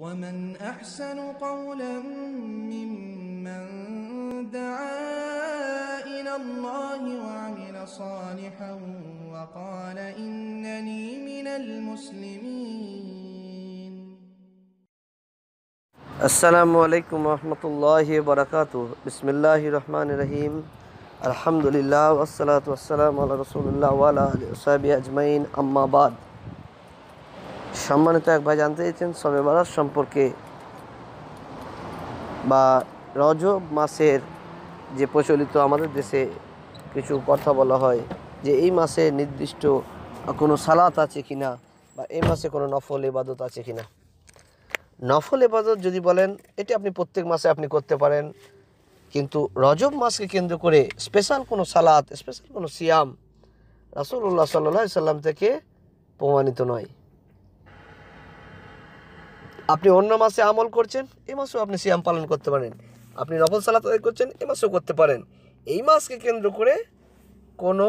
ومن أحسن قولا ممن دعا إلى الله وعمل صالحا وقال إنني من المسلمين السلام عليكم ورحمة الله وبركاته بسم الله الرحمن الرحيم الحمد لله والصلاة والسلام على رسول الله وعلى آله وصحبه أجمعين أما بعد সম্মানিত এক ভাই জানতে চাইছেন সবে বরাত সম্পর্কে বা রজব মাসের যে প্রচলিত আমাদের দেশে কিছু কথা বলা হয় যে এই মাসে নির্দিষ্ট কোনো সালাত আছে কি না বা এই মাসে কোনো নফল এবাদত আছে কি না নফল এবাদত যদি বলেন এটি আপনি প্রত্যেক মাসে আপনি করতে পারেন কিন্তু রজব মাসকে কেন্দ্র করে স্পেশাল কোনো সালাত স্পেশাল কোনো সিয়াম রাসুল্লাহ সাল্লাহ সাল্লাম থেকে প্রমাণিত নয় আপনি অন্য মাসে আমল করছেন এ মাসেও আপনি সিয়াম পালন করতে পারেন আপনি নফল সালাত আদায় করছেন এ মাসেও করতে পারেন এই মাসকে কেন্দ্র করে কোনো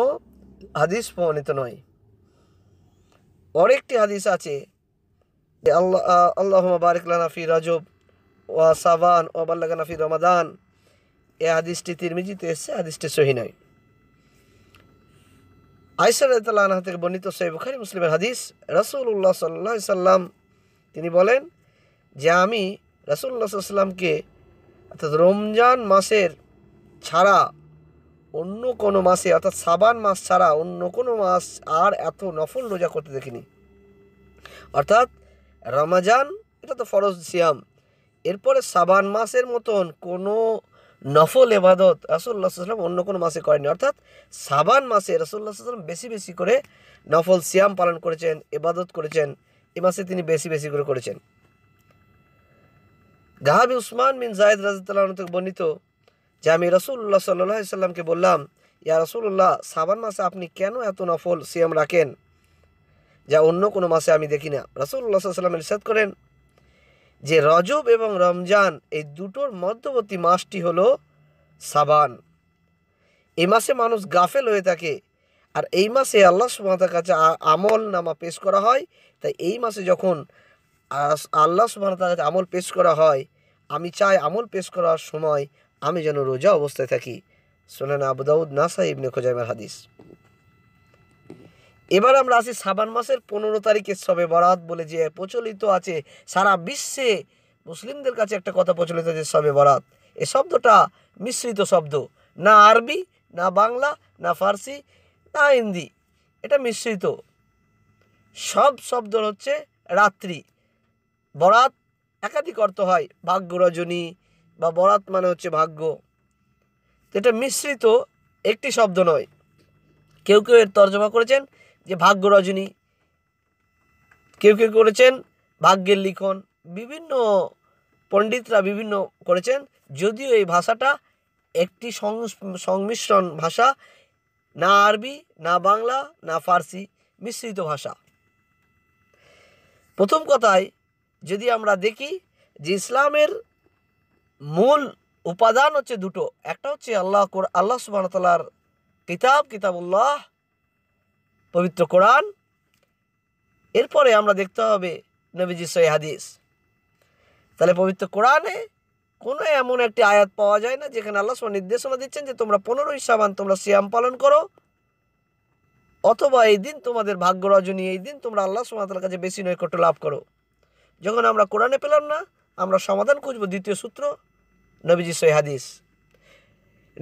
হাদিস প্রমাণিত নয় অনেকটি হাদিস আছে আল্লাহ আল্লাহ বারিকলানা ফি রাজব ওয়া সাবান ও বাল্লাগানা ফি রমাদান এ হাদিসটি তিরমিজিতে এসছে হাদিসটি সহি নয় আইসার থেকে বর্ণিত সহি খারি মুসলিমের হাদিস রসুল্লাহ সাল্লা সাল্লাম তিনি বলেন যে আমি রাসুল্লাহ সাল্লামকে অর্থাৎ রমজান মাসের ছাড়া অন্য কোনো মাসে অর্থাৎ সাবান মাস ছাড়া অন্য কোনো মাস আর এত নফল রোজা করতে দেখিনি অর্থাৎ রমাজান এটা তো ফরজ সিয়াম এরপরে সাবান মাসের মতন কোনো নফল এবাদত রাসুল্লাহ সাল্লাম অন্য কোনো মাসে করেনি অর্থাৎ সাবান মাসে রাসুল্লাহ সাল্লাম বেশি বেশি করে নফল সিয়াম পালন করেছেন এবাদত করেছেন এ মাসে তিনি বেশি বেশি করে করেছেন গাহাবি উসমান বিন জায়দ রাজিতাল্লাহ থেকে বর্ণিত যে আমি রসুল্লাহ সাল্লি সাল্লামকে বললাম ইয়া রসুল্লাহ সাবান মাসে আপনি কেন এত নফল সিয়াম রাখেন যা অন্য কোনো মাসে আমি দেখি না রসুল্লাহ সাল্লাম নিষেধ করেন যে রজব এবং রমজান এই দুটোর মধ্যবর্তী মাসটি হল সাবান এই মাসে মানুষ গাফেল হয়ে থাকে আর এই মাসে আল্লাহ সুমাতার কাছে আমল নামা পেশ করা হয় তাই এই মাসে যখন আল্লাহ সুমাতার কাছে আমল পেশ করা হয় আমি চাই আমল পেশ করার সময় আমি যেন রোজা অবস্থায় থাকি সোনানা আবুদাউদ নাসা ইবনে খোজাইমার হাদিস এবার আমরা আসি সাবান মাসের পনেরো তারিখের সবে বরাত বলে যে প্রচলিত আছে সারা বিশ্বে মুসলিমদের কাছে একটা কথা প্রচলিত আছে সবে বরাত এ শব্দটা মিশ্রিত শব্দ না আরবি না বাংলা না ফার্সি না হিন্দি এটা মিশ্রিত সব শব্দ হচ্ছে রাত্রি বরাত একাধিক অর্থ হয় ভাগ্য রজনী বা বরাত মানে হচ্ছে ভাগ্য এটা মিশ্রিত একটি শব্দ নয় কেউ কেউ এর তর্জমা করেছেন যে ভাগ্য রজনী কেউ কেউ করেছেন ভাগ্যের লিখন বিভিন্ন পণ্ডিতরা বিভিন্ন করেছেন যদিও এই ভাষাটা একটি সংমিশ্রণ ভাষা না আরবি না বাংলা না ফার্সি মিশ্রিত ভাষা প্রথম কথায় যদি আমরা দেখি যে ইসলামের মূল উপাদান হচ্ছে দুটো একটা হচ্ছে আল্লাহ আল্লাহ সুবাহতালার কিতাব কিতাবুল্লাহ পবিত্র কোরআন এরপরে আমরা দেখতে হবে নবীজি সৈ হাদিস তাহলে পবিত্র কোরআনে কোনো এমন একটি আয়াত পাওয়া যায় না যেখানে আল্লাহ সুবাহ নির্দেশনা দিচ্ছেন যে তোমরা পনেরোই সাবান তোমরা সিয়াম পালন করো অথবা এই দিন তোমাদের ভাগ্য রজনী এই দিন তোমরা আল্লাহ সুমাতার কাছে বেশি নৈকট্য লাভ করো যখন আমরা কোরআনে পেলাম না আমরা সমাধান খুঁজব দ্বিতীয় সূত্র নবীজি সৈহাদিস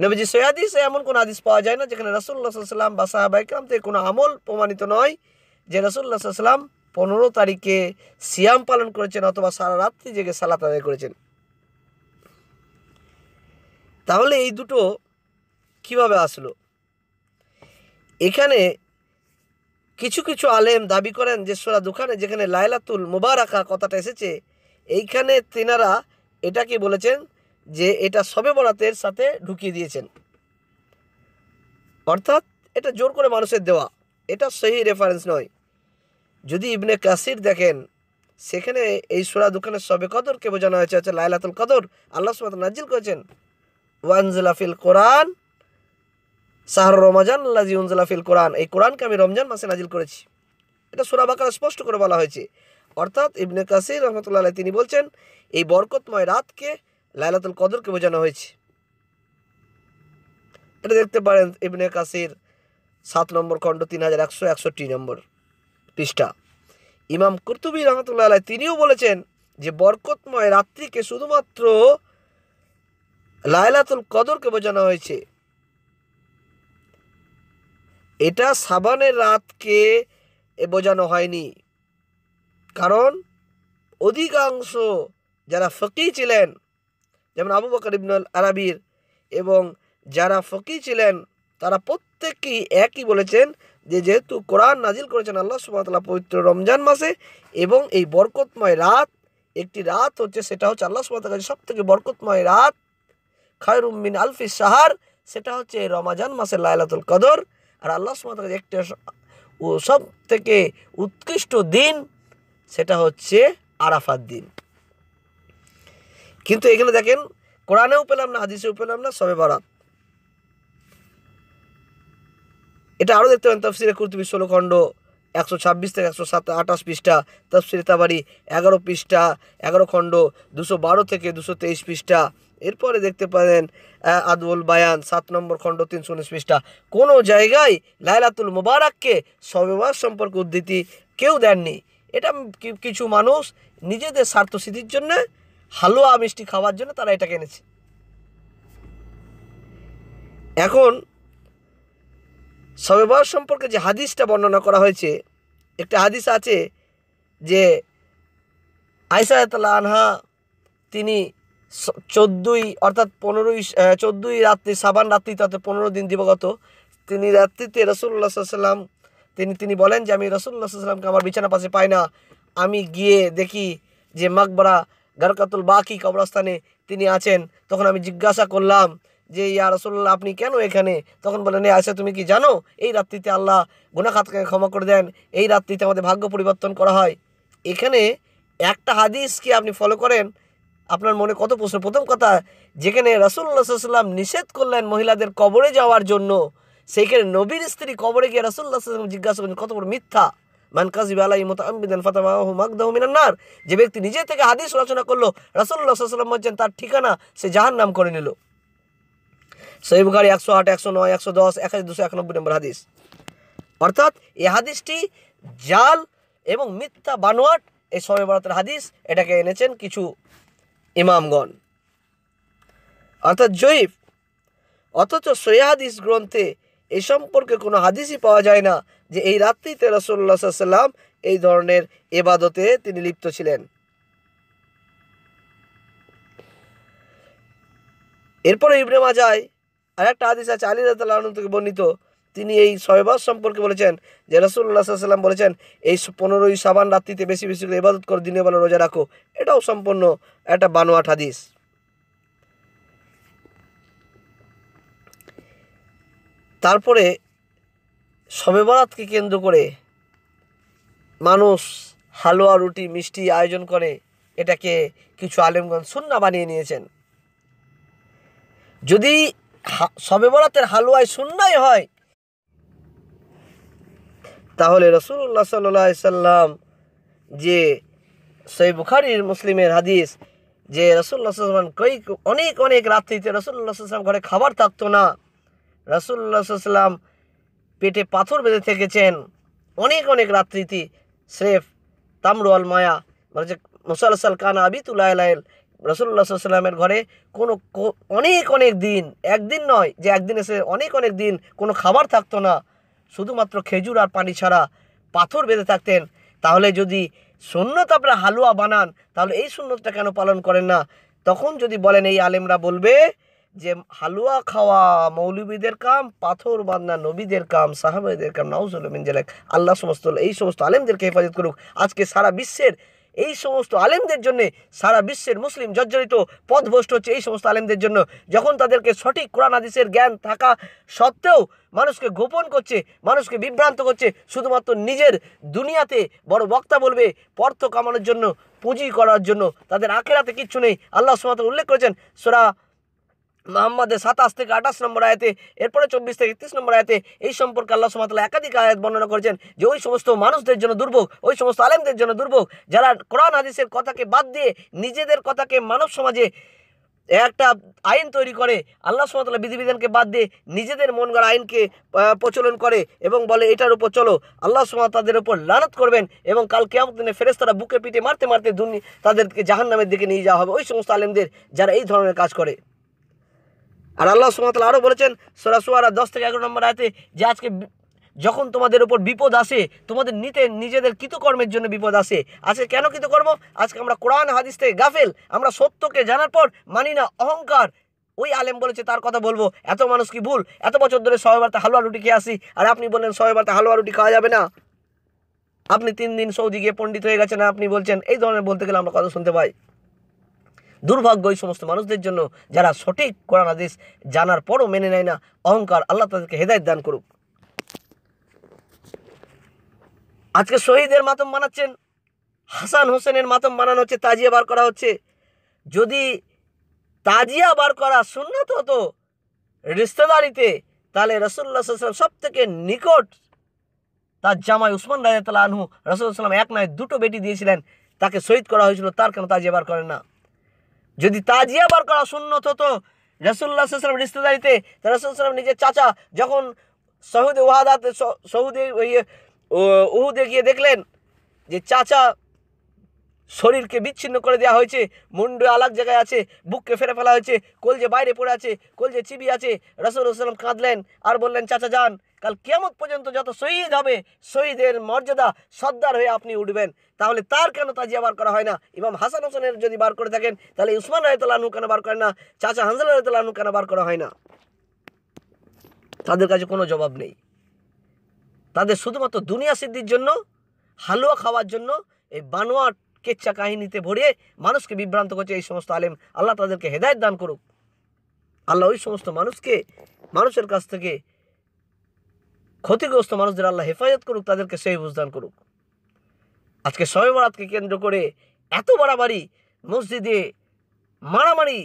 নবীজি সৈহাদিস এমন কোনো আদিস পাওয়া যায় না যেখানে রসুল্লা সাল্লাম বা সাহাবাইকরাম থেকে কোনো আমল প্রমাণিত নয় যে রসুল্লা সাল্লাম পনেরো তারিখে সিয়াম পালন করেছেন অথবা সারা রাত্রি জেগে সালাত আদায় করেছেন তাহলে এই দুটো কিভাবে আসলো এখানে কিছু কিছু আলেম দাবি করেন যে সোরা দুখানে যেখানে লাইলাতুল মুবারাকা কথাটা এসেছে এইখানে তেনারা এটাকে বলেছেন যে এটা সবে বরাতের সাথে ঢুকিয়ে দিয়েছেন অর্থাৎ এটা জোর করে মানুষের দেওয়া এটা সেই রেফারেন্স নয় যদি ইবনে কাসির দেখেন সেখানে এই সোরা দোকানের সবে কদরকে বোঝানো হয়েছে হচ্ছে লাইলাতুল কদর আল্লাহ সুমাত নাজিল করেছেন ওয়ানজুলাফিল কোরআন সাহর রমাজান লাজি উনজালাফিল কোরআন এই কোরআনকে আমি রমজান মাসে নাজিল করেছি এটা সুরাবাকারা স্পষ্ট করে বলা হয়েছে অর্থাৎ ইবনে কাসির রহমতুল্লাহ তিনি বলছেন এই বরকতময় রাতকে লাইলাতুল কদরকে বোঝানো হয়েছে এটা দেখতে পারেন ইবনে কাসির সাত নম্বর খণ্ড তিন হাজার একশো একষট্টি নম্বর পৃষ্ঠা ইমাম কুর্তুবী রহমতুল্লাহ আলাই তিনিও বলেছেন যে বরকতময় রাত্রিকে শুধুমাত্র লাইলাতুল কদরকে বোঝানো হয়েছে এটা সাবানের রাতকে এ বোঝানো হয়নি কারণ অধিকাংশ যারা ফকি ছিলেন যেমন আবু বকর ইবনুল আরবির এবং যারা ফকি ছিলেন তারা প্রত্যেকেই একই বলেছেন যে যেহেতু কোরআন নাজিল করেছেন আল্লাহ সুবাহতাল্লাহ পবিত্র রমজান মাসে এবং এই বরকতময় রাত একটি রাত হচ্ছে সেটা হচ্ছে আল্লাহ সুবাহতাল কাছে সবথেকে বরকতময় রাত খায়রুম্মিন আলফি সাহার সেটা হচ্ছে রমাজান মাসের লাইলাতুল কদর আর আল্লাহ সুমাতার একটা ও সব থেকে উৎকৃষ্ট দিন সেটা হচ্ছে আরাফার দিন কিন্তু এখানে দেখেন কোরআনেও পেলাম না হাদিসেও পেলাম না সবে বরাত এটা আরও দেখতে পারেন তফসিরে কুর্তি বিশ্বলখণ্ড একশো ছাব্বিশ থেকে একশো সাত আঠাশ পৃষ্ঠা তফসির তাবারি এগারো পৃষ্ঠা এগারো খণ্ড দুশো বারো থেকে দুশো তেইশ পৃষ্ঠা এরপরে দেখতে পারেন আদুল বায়ান সাত নম্বর খণ্ড তিনশো উনিশ পৃষ্ঠা কোনো জায়গায় লাইলাতুল মুবারাককে সর্ববাস সম্পর্কে উদ্ধৃতি কেউ দেননি এটা কিছু মানুষ নিজেদের স্বার্থ সিদ্ধির জন্যে হালুয়া মিষ্টি খাওয়ার জন্য তারা এটাকে এনেছে এখন সবেবার সম্পর্কে যে হাদিসটা বর্ণনা করা হয়েছে একটা হাদিস আছে যে আইসায়তাল্লা আনহা তিনি চোদ্দই অর্থাৎ পনেরোই চোদ্দই রাত্রি সাবান রাত্রি তাতে পনেরো দিন দিবগত তিনি রাত্রিতে রসুল্লা সাল্লাম তিনি তিনি বলেন যে আমি রসুল্লা সাল্লামকে আমার বিছানা পাশে পাই না আমি গিয়ে দেখি যে মাকবরা গারকাতুল বাকি কবরস্থানে তিনি আছেন তখন আমি জিজ্ঞাসা করলাম যে ইয়া রসুল্লাহ আপনি কেন এখানে তখন বলেন আয়সা আচ্ছা, তুমি কি জানো এই রাত্রিতে আল্লাহ গুনাখাতকে ক্ষমা করে দেন এই রাত্রিতে আমাদের ভাগ্য পরিবর্তন করা হয় এখানে একটা হাদিস কি আপনি ফলো করেন আপনার মনে কত প্রশ্ন প্রথম কথা যেখানে রাসুল্লাহ সাল্লাম নিষেধ করলেন মহিলাদের কবরে যাওয়ার জন্য সেইখানে নবীর স্ত্রী কবরে গিয়ে রাসুল্লাহ সাল্লাম জিজ্ঞাসা করেন কত বড় মিথ্যা মানকাজি যে ব্যক্তি নিজে থেকে হাদিস রচনা করলো রাসুল্লাহ সাল্লাম বলছেন তার ঠিকানা সে জাহান নাম করে নিল সহিব গাড়ি একশো আট একশো নয় একশো দশ এক হাজার দুশো একানব্বই নম্বর হাদিস অর্থাৎ এ হাদিসটি জাল এবং মিথ্যা বানোয়াট এই সবে বরাতের হাদিস এটাকে এনেছেন কিছু ইমামগণ অর্থাৎ জয়ীফ অথচ হাদিস গ্রন্থে এ সম্পর্কে কোনো হাদিসই পাওয়া যায় না যে এই রাত্রিতে রসল্লা সাল্লাম এই ধরনের এবাদতে তিনি লিপ্ত ছিলেন এরপরে ইবনে মাজায় আর একটা আদিস আছে আলী রাতালু থেকে বর্ণিত তিনি এই সহবাস সম্পর্কে বলেছেন যে রসুল্লাহ সাল্লাম বলেছেন এই পনেরোই সাবান রাত্রিতে বেশি বেশি করে ইবাদত করে দিনে বেলা রোজা রাখো এটাও সম্পূর্ণ একটা বানোয়াট হাদিস তারপরে শবে কেন্দ্র করে মানুষ হালুয়া রুটি মিষ্টি আয়োজন করে এটাকে কিছু আলেমগঞ্জ সুন্না বানিয়ে নিয়েছেন যদি সবে বরাতের হালুয়ায় শূন্যই হয় তাহলে রসুল্লাহ সাল্লাই সাল্লাম যে সেই বুখারির মুসলিমের হাদিস যে রসুল্লাহ সাল্লাম কই অনেক অনেক রাত্রিতে রসুল্লাহ সাল্লাম ঘরে খাবার থাকতো না রসুল্লাহ সাল্লাম পেটে পাথর বেঁধে থেকেছেন অনেক অনেক রাত্রিতে স্রেফ তামরুয়াল মায়া মানে সাল কানা আবিতুল আল রসুল্লা সাল্লামের ঘরে কোনো অনেক অনেক দিন একদিন নয় যে একদিন এসে অনেক অনেক দিন কোনো খাবার থাকতো না শুধুমাত্র খেজুর আর পানি ছাড়া পাথর বেঁধে থাকতেন তাহলে যদি সুন্নত আপনার হালুয়া বানান তাহলে এই সুন্নতটা কেন পালন করেন না তখন যদি বলেন এই আলেমরা বলবে যে হালুয়া খাওয়া মৌলবীদের কাম পাথর বান্না নবীদের কাম সাহাবাদের কাম নাউজ আল্লাহ সমস্ত এই সমস্ত আলেমদেরকে হেফাজত করুক আজকে সারা বিশ্বের এই সমস্ত আলেমদের জন্য সারা বিশ্বের মুসলিম জর্জরিত পথভ্রষ্ট হচ্ছে এই সমস্ত আলেমদের জন্য যখন তাদেরকে সঠিক কোরআন আদিসের জ্ঞান থাকা সত্ত্বেও মানুষকে গোপন করছে মানুষকে বিভ্রান্ত করছে শুধুমাত্র নিজের দুনিয়াতে বড় বক্তা বলবে পর্থ কামানোর জন্য পুঁজি করার জন্য তাদের আখেরাতে কিচ্ছু নেই আল্লাহ সুমাত উল্লেখ করেছেন সোরা মোহাম্মদের সাতাশ থেকে আঠাশ নম্বর আয়াতে এরপরে চব্বিশ থেকে একত্রিশ নম্বর আয়তে এই সম্পর্কে আল্লাহ সুমাতলা একাধিক আয়াত বর্ণনা করেছেন যে ওই সমস্ত মানুষদের জন্য দুর্ভোগ ওই সমস্ত আলেমদের জন্য দুর্ভোগ যারা কোরআন হাদিসের কথাকে বাদ দিয়ে নিজেদের কথাকে মানব সমাজে একটা আইন তৈরি করে আল্লাহ সুমাতলা বিধিবিধানকে বাদ দিয়ে নিজেদের মন গড়া আইনকে প্রচলন করে এবং বলে এটার উপর চলো আল্লাহ সুমাত তাদের উপর লানত করবেন এবং কাল কেমন দিনে তারা বুকে পিঠে মারতে মারতে দুনি তাদেরকে জাহান নামের দিকে নিয়ে যাওয়া হবে ওই সমস্ত আলেমদের যারা এই ধরনের কাজ করে আর আল্লাহ সুমতলা আরও বলেছেন সোরাসুয়ারা দশ থেকে এগারো নম্বর আয়তে যে আজকে যখন তোমাদের উপর বিপদ আসে তোমাদের নিতে নিজেদের কৃতকর্মের জন্য বিপদ আসে আজকে কেন কৃতকর্ম আজকে আমরা কোরআন হাদিস থেকে গাফেল আমরা সত্যকে জানার পর মানি না অহংকার ওই আলেম বলেছে তার কথা বলবো এত মানুষ কি ভুল এত বছর ধরে বার্তা হালুয়া রুটি খেয়ে আসি আর আপনি বললেন বার্তা হালুয়া রুটি খাওয়া যাবে না আপনি তিন দিন সৌদি গিয়ে পণ্ডিত হয়ে গেছেন আপনি বলছেন এই ধরনের বলতে গেলে আমরা কথা শুনতে পাই দুর্ভাগ্য এই সমস্ত মানুষদের জন্য যারা সঠিক কোরআন আদেশ জানার পরও মেনে নেয় না অহংকার আল্লাহ তাদেরকে হেদায়ত দান করুক আজকে শহীদের মাতম বানাচ্ছেন হাসান হোসেনের মাতম বানানো হচ্ছে তাজিয়া বার করা হচ্ছে যদি তাজিয়া বার করা সুন্নত হতো রিস্তেদারিতে তাহলে রসুল্লাহ সাল্লাম সব থেকে নিকট তার জামাই উসমান রাজা তালা আনহু রসুল্লাহ সাল্লাম এক নয় দুটো বেটি দিয়েছিলেন তাকে শহীদ করা হয়েছিল তার কেন তাজিয়া বার করেন না যদি তাজিয়া বার করা সুন্নত হতো রসুল্লাহ সাল্লামের রিস্তেদারিতে রসুল সাল্লাম নিজের চাচা যখন সৌদে ওয়াহাদাতে সৌদে ওই উহুদে গিয়ে দেখলেন যে চাচা শরীরকে বিচ্ছিন্ন করে দেওয়া হয়েছে মুন্ডু আলাগ জায়গায় আছে বুককে ফেরে ফেলা হয়েছে যে বাইরে পড়ে আছে কোল যে চিবি আছে রসুল সাল্লাম কাঁদলেন আর বললেন চাচা যান কাল কেমন পর্যন্ত যত শহীদ হবে শহীদের মর্যাদা সর্দার হয়ে আপনি উঠবেন তাহলে তার কেন তাজিয়া বার করা হয় না ইমাম হাসান হোসেনের যদি বার করে থাকেন তাহলে উসমান রায়তুল্লাহনু কেন বার করেন না চাচা হানজাল রায়তুল্লাহনু কেন বার করা হয় না তাদের কাছে কোনো জবাব নেই তাদের শুধুমাত্র দুনিয়া সিদ্ধির জন্য হালুয়া খাওয়ার জন্য এই বানোয়ার কেচ্ছা কাহিনীতে ভরিয়ে মানুষকে বিভ্রান্ত করছে এই সমস্ত আলেম আল্লাহ তাদেরকে হেদায়ত দান করুক আল্লাহ ওই সমস্ত মানুষকে মানুষের কাছ থেকে ক্ষতিগ্রস্ত মানুষদের আল্লাহ হেফাজত করুক তাদেরকে সেই বুঝদান করুক আজকে সবে বরাতকে কেন্দ্র করে এত বাড়াবাড়ি মসজিদে মারামারি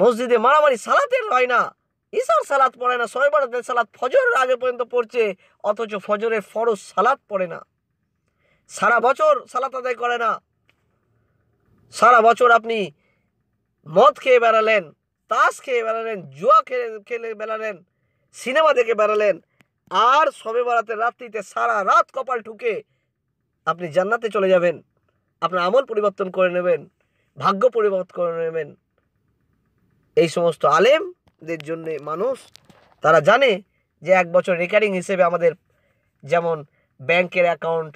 মসজিদে মারামারি সালাতের হয় না ইসার সালাত পড়ে না সবে বরাতের সালাত ফজরের আগে পর্যন্ত পড়ছে অথচ ফজরের ফরজ সালাত পড়ে না সারা বছর সালাত আদায় করে না সারা বছর আপনি মদ খেয়ে বেড়ালেন তাস খেয়ে বেড়ালেন জুয়া খেলে খেলে বেড়ালেন সিনেমা দেখে বেড়ালেন আর সবে বেড়াতে রাত্রিতে সারা রাত কপাল ঠুকে আপনি জান্নাতে চলে যাবেন আপনার আমল পরিবর্তন করে নেবেন ভাগ্য পরিবর্তন করে নেবেন এই সমস্ত আলেমদের জন্যে মানুষ তারা জানে যে এক বছর রেকারিং হিসেবে আমাদের যেমন ব্যাংকের অ্যাকাউন্ট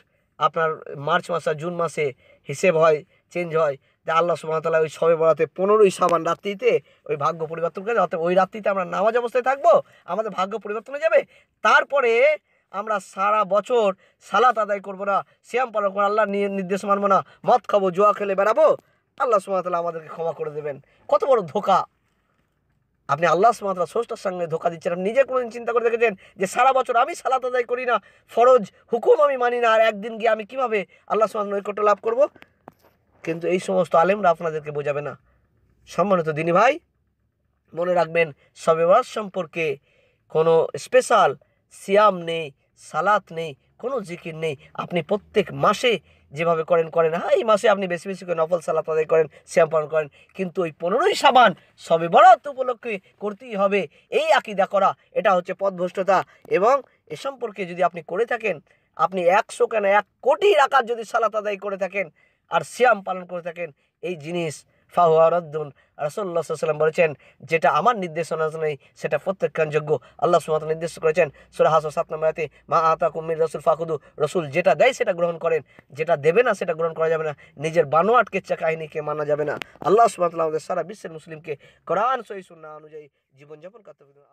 আপনার মার্চ মাসে জুন মাসে হিসেব হয় চেঞ্জ হয় যে আল্লাহ সুমতলা ওই সবে বরাতে পনেরোই সাবান রাত্রিতে ওই ভাগ্য পরিবর্তন করে অর্থাৎ ওই রাত্রিতে আমরা নামাজ অবস্থায় থাকবো আমাদের ভাগ্য পরিবর্তন হয়ে যাবে তারপরে আমরা সারা বছর সালাত আদায় করবো না শ্যাম পালন করবো আল্লাহ নির্দেশ মানবো না মদ খাবো জোয়া খেলে বেড়াবো আল্লাহ সুমতলা আমাদেরকে ক্ষমা করে দেবেন কত বড় ধোকা আপনি আল্লাহ সুমাত্রা ষষ্ঠার সঙ্গে ধোকা দিচ্ছেন আপনি নিজে কোনোদিন চিন্তা করে দেখেছেন যে সারা বছর আমি সালাত আদায় করি না ফরজ হুকুম আমি মানি না আর একদিন গিয়ে আমি কীভাবে আল্লাহ সুমাত নৈকট্য লাভ করবো কিন্তু এই সমস্ত আলেমরা আপনাদেরকে বোঝাবে না সম্মানিত দিনী ভাই মনে রাখবেন সবে সম্পর্কে কোনো স্পেশাল সিয়াম নেই সালাত নেই কোনো জিকির নেই আপনি প্রত্যেক মাসে যেভাবে করেন করেন হ্যাঁ এই মাসে আপনি বেশি বেশি করে নফল সালাত আদায় করেন শ্যাম পালন করেন কিন্তু ওই পনেরোই সাবান সবে বরাত উপলক্ষে করতেই হবে এই আকিদা করা এটা হচ্ছে পদভ্রষ্টতা এবং এ সম্পর্কে যদি আপনি করে থাকেন আপনি একশো কেন এক কোটি রাখার যদি সালাত আদায় করে থাকেন আর সিআম পালন করতে দেখেন এই জিনিস ফাহুআরদুন রাসূলুল্লাহ সাল্লাল্লাহু আলাইহি ওয়া সাল্লাম বলেছেন যেটা আমার নির্দেশনা অনুযায়ী সেটা প্রত্যেক কাঞ্জগ আল্লাহর সুবহানাহু ওয়া তাআলা নির্দেশ করেছেন সুরা হাসর সাত নাম্বারতে মা আতাকুম মির রাসূল ফাকুদু রাসূল যেটা দেয় সেটা গ্রহণ করেন যেটা দেবেন না সেটা গ্রহণ করা যাবে না নিজের বানুআটকে চкаяনিকে মানা যাবে না আল্লাহ সুবহানাহু ওয়া তাআলা আমাদের সারা বিশ্বের মুসলিমকে কোরআন সুন্নাহ অনুযায়ী জীবন যাপন করতে